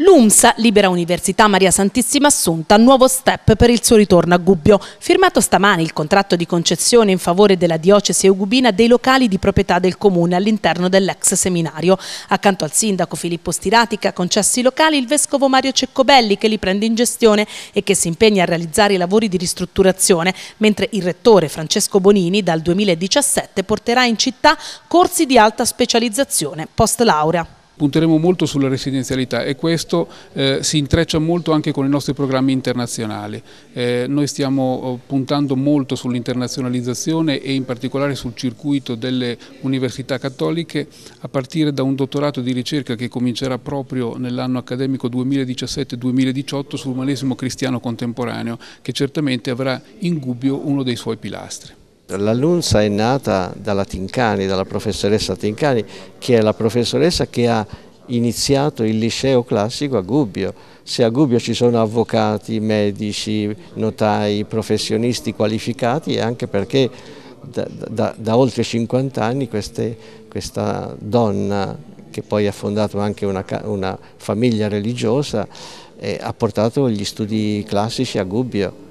L'UMSA, Libera Università Maria Santissima Assunta, nuovo step per il suo ritorno a Gubbio. Firmato stamani il contratto di concessione in favore della diocesi eugubina dei locali di proprietà del comune all'interno dell'ex seminario. Accanto al sindaco Filippo Stirati che ha concessi i locali, il vescovo Mario Ceccobelli che li prende in gestione e che si impegna a realizzare i lavori di ristrutturazione, mentre il rettore Francesco Bonini dal 2017 porterà in città corsi di alta specializzazione post laurea punteremo molto sulla residenzialità e questo eh, si intreccia molto anche con i nostri programmi internazionali. Eh, noi stiamo oh, puntando molto sull'internazionalizzazione e in particolare sul circuito delle università cattoliche a partire da un dottorato di ricerca che comincerà proprio nell'anno accademico 2017-2018 sul umanesimo cristiano contemporaneo che certamente avrà in dubbio uno dei suoi pilastri la Lunza è nata dalla Tincani, dalla professoressa Tincani, che è la professoressa che ha iniziato il liceo classico a Gubbio. Se a Gubbio ci sono avvocati, medici, notai, professionisti qualificati, è anche perché da, da, da oltre 50 anni queste, questa donna, che poi ha fondato anche una, una famiglia religiosa, eh, ha portato gli studi classici a Gubbio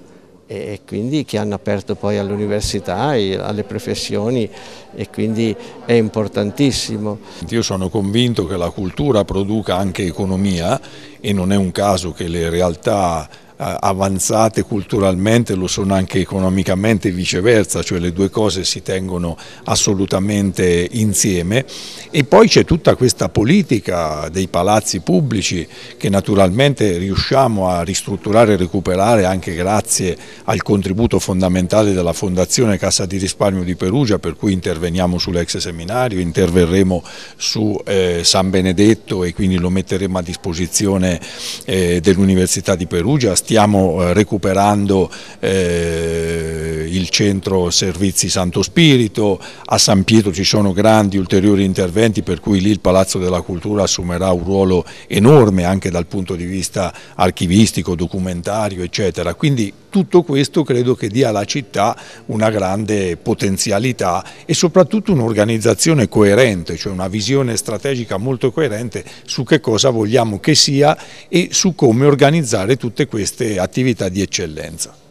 e quindi che hanno aperto poi all'università e alle professioni e quindi è importantissimo. Io sono convinto che la cultura produca anche economia e non è un caso che le realtà eh, avanzate culturalmente lo sono anche economicamente e viceversa, cioè le due cose si tengono assolutamente insieme e poi c'è tutta questa politica dei palazzi pubblici che naturalmente riusciamo a ristrutturare e recuperare anche grazie al contributo fondamentale della Fondazione Cassa di Risparmio di Perugia per cui interveniamo sull'ex seminario, interverremo su eh, San Benedetto e quindi lo metteremo a disposizione eh, dell'Università di Perugia stiamo eh, recuperando eh, il centro servizi Santo Spirito, a San Pietro ci sono grandi ulteriori interventi per cui lì il Palazzo della Cultura assumerà un ruolo enorme anche dal punto di vista archivistico, documentario eccetera, quindi tutto questo credo che dia alla città una grande potenzialità e soprattutto un'organizzazione coerente, cioè una visione strategica molto coerente su che cosa vogliamo che sia e su come organizzare tutte queste attività di eccellenza.